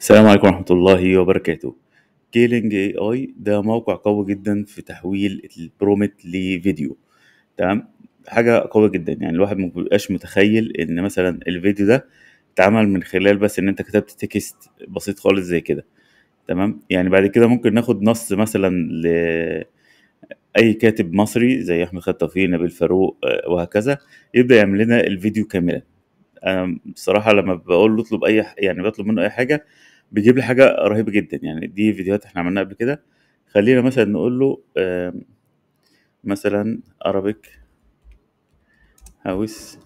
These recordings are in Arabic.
السلام عليكم ورحمة الله وبركاته كيلينج اي اي ده موقع قوي جدا في تحويل البرومت لفيديو تمام حاجة قوية جدا يعني الواحد ما بيبقاش متخيل ان مثلا الفيديو ده اتعمل من خلال بس ان انت كتبت تكست بسيط خالص زي كده تمام يعني بعد كده ممكن ناخد نص مثلا ل اي كاتب مصري زي احمد خطافي نبيل فاروق آه، وهكذا يبدا يعمل لنا الفيديو كاملا انا بصراحه لما بقول له اطلب اي يعني بطلب منه اي حاجه بيجيب لي حاجه رهيبه جدا يعني دي فيديوهات احنا عملناها قبل كده خلينا مثلا نقول له مثلا ارابيك هاوس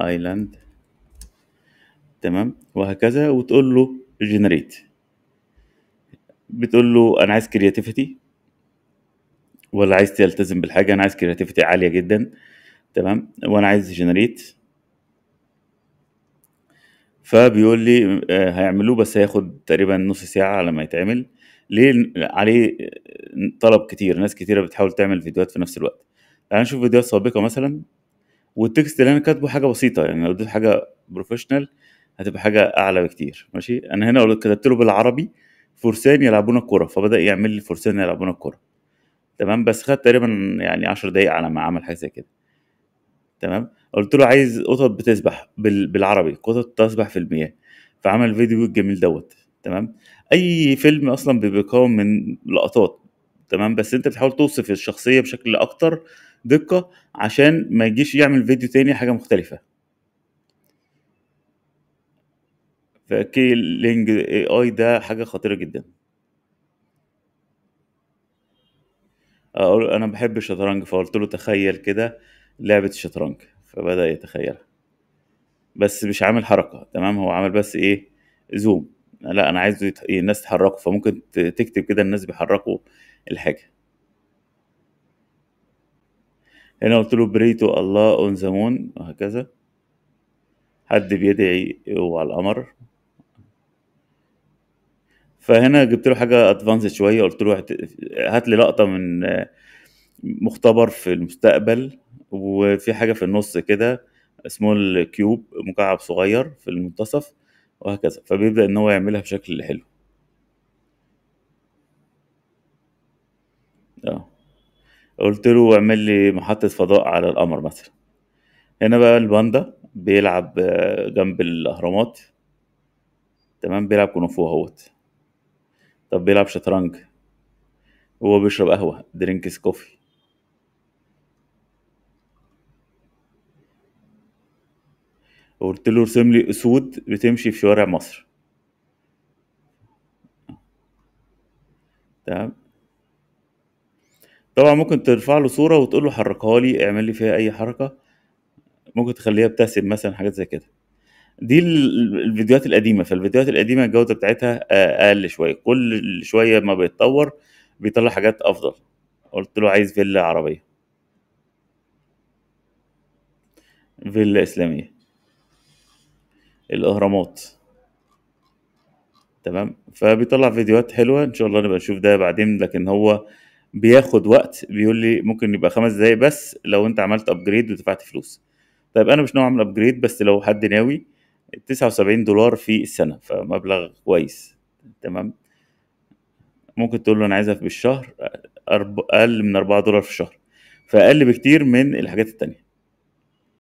ايلاند تمام وهكذا وتقول له جنريت بتقول له انا عايز كرياتيفيتي ولا عايز تلتزم بالحاجه انا عايز كرياتيفيتي عاليه جدا تمام وانا عايز جنريت فبيقول لي آه، هيعملوه بس هياخد تقريبا نص ساعه على ما يتعمل ليه عليه آه، طلب كتير ناس كتيره بتحاول تعمل فيديوهات في نفس الوقت تعال نشوف فيديوهات سابقه مثلا والتكست اللي انا كاتبه حاجه بسيطه يعني لو اديت حاجه بروفيشنال هتبقى حاجه اعلى بكتير ماشي انا هنا كتبت له بالعربي فرسان يلعبون الكوره فبدا يعمل لي فرسان يلعبون الكوره تمام بس خد تقريبا يعني 10 دقايق على ما عمل حاجه زي كده تمام قلت له عايز قطط بتسبح بالعربي قطط تسبح في المياه فعمل فيديو الجميل دوت تمام اي فيلم اصلا بيكون من لقطات تمام بس انت بتحاول توصف الشخصيه بشكل اكتر دقه عشان ما يجيش يعمل فيديو تاني حاجه مختلفه لينج اي اي ده حاجه خطيره جدا اقول انا بحب الشطرنج فقلت له تخيل كده لعبه الشطرنج فبدا يتخيلها بس مش عامل حركه تمام هو عامل بس ايه زوم لا انا عايز الناس تحركوا فممكن تكتب كده الناس بيحركوا الحاجه هنا قلت له بريتو الله اون ذا مون وهكذا حد بيدعي وعلى القمر فهنا جبت له حاجه ادفانسد شويه قلت له هات لي لقطه من مختبر في المستقبل وفي حاجة في النص كده اسمه الكيوب مكعب صغير في المنتصف وهكذا فبيبدأ إن هو يعملها بشكل حلو اه قلت له اعمل لي محطة فضاء على القمر مثلا هنا بقى الباندا بيلعب جنب الأهرامات تمام بيلعب كونفو اهوت طب بيلعب شطرنج هو بيشرب قهوة درينكس كوفي وقلت له ارسم لي اسود بتمشي في شوارع مصر تمام طبعا ممكن ترفع له صوره وتقول له حركها لي اعمل لي فيها اي حركه ممكن تخليها ابتسم مثلا حاجات زي كده دي الفيديوهات القديمه فالفيديوهات القديمه الجوده بتاعتها اقل شويه كل شويه ما بيتطور بيطلع حاجات افضل قلت له عايز فيلا عربيه فيلا اسلاميه الاهرامات تمام فبيطلع فيديوهات حلوه ان شاء الله نبقى نشوف ده بعدين لكن هو بياخد وقت بيقول لي ممكن يبقى خمس دقايق بس لو انت عملت ابجريد ودفعت فلوس طيب انا مش ناوي اعمل ابجريد بس لو حد ناوي 79 دولار في السنه فمبلغ كويس تمام ممكن تقول له انا عايزها بالشهر اقل من 4 دولار في الشهر فاقل بكتير من الحاجات التانية